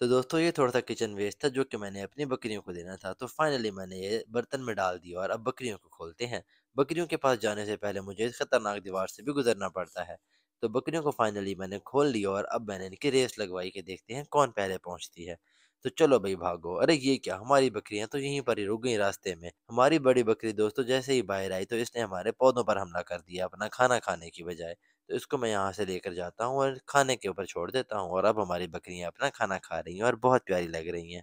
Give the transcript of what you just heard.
तो दोस्तों ये थोड़ा सा किचन वेस्ट था जो कि मैंने अपनी बकरियों को देना था तो फाइनली मैंने ये बर्तन में डाल दिया और अब बकरियों को खोलते हैं बकरियों के पास जाने से पहले मुझे इस खतरनाक दीवार से भी गुजरना पड़ता है तो बकरियों को फाइनली मैंने खोल लिया और अब मैंने इनकी रेस लगवाई के देखते हैं कौन पहले पहुँचती है तो चलो भाई भागो अरे ये क्या हमारी बकरियां तो यहीं पर ही रुक गई रास्ते में हमारी बड़ी बकरी दोस्तों जैसे ही बाहर आई तो इसने हमारे पौधों पर हमला कर दिया अपना खाना खाने की बजाय तो इसको मैं यहाँ से लेकर जाता हूँ और खाने के ऊपर छोड़ देता हूँ और अब हमारी बकरियाँ अपना खाना खा रही हैं और बहुत प्यारी लग रही हैं